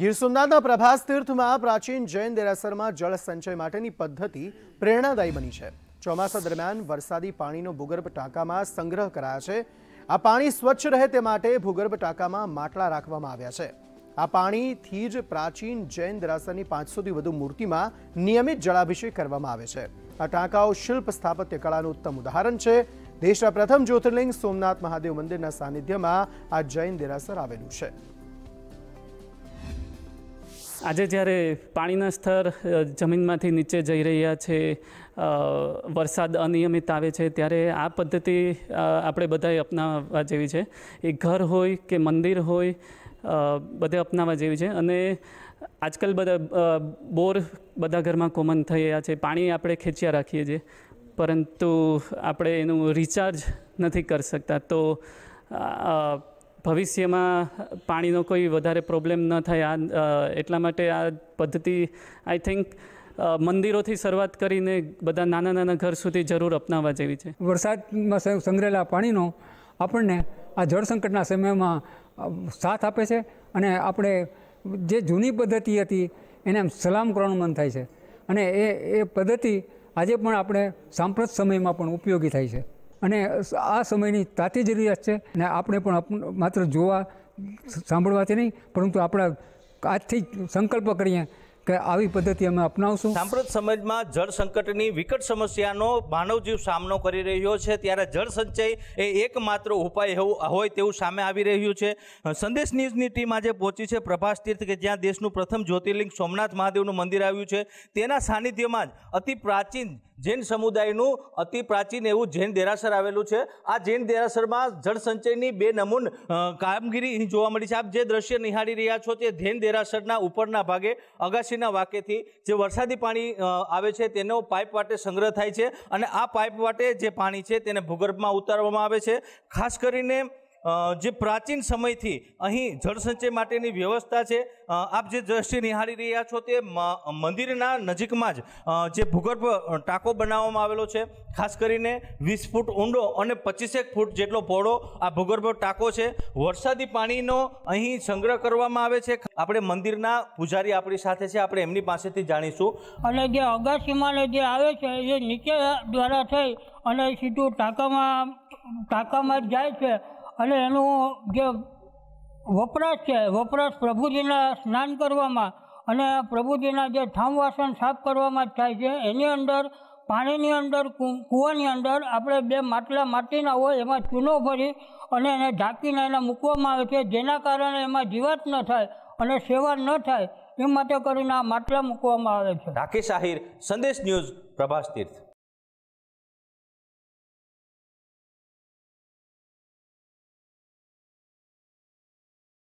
ગીર સોમનાથના પ્રભાસ તીર્થમાં પ્રાચીન જૈન દેરાસરમાં જળ સંચય માટેની પદ્ધતિ પ્રેરણાદાયી બની છે ચોમાસા દરમિયાન વરસાદી પાણીનો ભૂગર્ભ ટાંકામાં સંગ્રહ કરાયા છે આ પાણી સ્વચ્છ રહે તે માટે ભૂગર્ભ ટાંકામાં માટલા રાખવામાં આવ્યા છે આ પાણીથી જ પ્રાચીન જૈન દેરાસરની પાંચસોથી વધુ મૂર્તિમાં નિયમિત જળાભિષેક કરવામાં આવે છે આ ટાંકાઓ શિલ્પ સ્થાપત્ય કળાનું ઉત્તમ ઉદાહરણ છે દેશના પ્રથમ જ્યોતિર્લિંગ સોમનાથ મહાદેવ મંદિરના સાનિધ્યમાં આ જૈન દેરાસર આવેલું છે આજે જ્યારે પાણીના સ્તર જમીનમાંથી નીચે જઈ રહ્યા છે વરસાદ અનિયમિત આવે છે ત્યારે આ પદ્ધતિ આપણે બધાએ અપનાવવા જેવી છે એ ઘર હોય કે મંદિર હોય બધે અપનાવવા જેવી છે અને આજકાલ બધા બોર બધા ઘરમાં કોમન થઈ રહ્યા છે પાણી આપણે ખેંચ્યા રાખીએ છીએ પરંતુ આપણે એનું રિચાર્જ નથી કરી શકતા તો ભવિષ્યમાં પાણીનો કોઈ વધારે પ્રોબ્લેમ ન થાય આ એટલા માટે આ પદ્ધતિ આઈ થિંક મંદિરોથી શરૂઆત કરીને બધા નાના નાના ઘર સુધી જરૂર અપનાવવા જેવી છે વરસાદમાં સંગ્રહેલા પાણીનો આપણને આ જળ સંકટના સમયમાં સાથ આપે છે અને આપણે જે જૂની પદ્ધતિ હતી એને આમ સલામ કરવાનું મન થાય છે અને એ એ પદ્ધતિ આજે પણ આપણે સાંપ્રત સમયમાં પણ ઉપયોગી થાય છે અને આ સમયની તાતી જરૂરિયાત છે ને આપણે પણ માત્ર જોવા સાંભળવાથી નહીં પરંતુ આપણા આજથી સંકલ્પ કરીએ કે આવી પદ્ધતિ અમે અપનાવશું સાંપ્રત સમાજમાં જળ સંકટની વિકટ સમસ્યાનો માનવજીવ સામનો કરી રહ્યો છે ત્યારે જળ સંચય એ એકમાત્ર ઉપાય હોય તેવું સામે આવી રહ્યું છે સંદેશ ન્યૂઝની ટીમ આજે પહોંચી છે પ્રભાસ તીર્થ કે જ્યાં દેશનું પ્રથમ જ્યોતિર્લિંગ સોમનાથ મહાદેવનું મંદિર આવ્યું છે તેના સાનિધ્યમાં જ અતિ પ્રાચીન જૈન સમુદાયનું અતિ પ્રાચીન એવું જૈન દેરાસર આવેલું છે આ જૈન દેરાસરમાં જળ સંચયની બે નમૂન કામગીરી જોવા મળી છે આપ જે દ્રશ્ય નિહાળી રહ્યા છો તે જૈન દેરાસરના ઉપરના ભાગે અગાસી પછીના વાકેથી જે વરસાદી પાણી આવે છે તેનો પાઇપ માટે સંગ્રહ થાય છે અને આ પાઇપ માટે જે પાણી છે તેને ભૂગર્ભમાં ઉતારવામાં આવે છે ખાસ કરીને જે પ્રાચીન સમયથી અહીં જળસંચય માટેની વ્યવસ્થા છે આપ જે દ્રષ્ટિ નિહાળી રહ્યા છો તે મંદિરના નજીકમાં જ જે ભૂગર્ભ ટાંકો બનાવવામાં આવેલો છે ખાસ કરીને વીસ ફૂટ ઊંડો અને પચીસેક ફૂટ જેટલો પહોળો આ ભૂગર્ભ ટાંકો છે વરસાદી પાણીનો અહીં સંગ્રહ કરવામાં આવે છે આપણે મંદિરના પૂજારી આપણી સાથે છે આપણે એમની પાસેથી જાણીશું અને જે અગાસીમાનો જે આવે છે એ નીચે દ્વારા થઈ અને સીધું ટાંકામાં ટાંકામાં જાય છે અને એનો જે વપરાશ છે વપરાશ પ્રભુજીના સ્નાન કરવામાં અને પ્રભુજીના જે વાસણ સાફ કરવામાં થાય છે એની અંદર પાણીની અંદર કૂવાની અંદર આપણે બે માટલા માટીના હોય એમાં ચૂનો ભરી અને એને ઢાંકીને એને મૂકવામાં આવે છે જેના કારણે એમાં જીવાત ન થાય અને સેવા ન થાય એ માટે કરીને આ માટલા મૂકવામાં આવે છે ઢાકી સાહિર સંદેશ ન્યૂઝ પ્રભાસ તીર્થ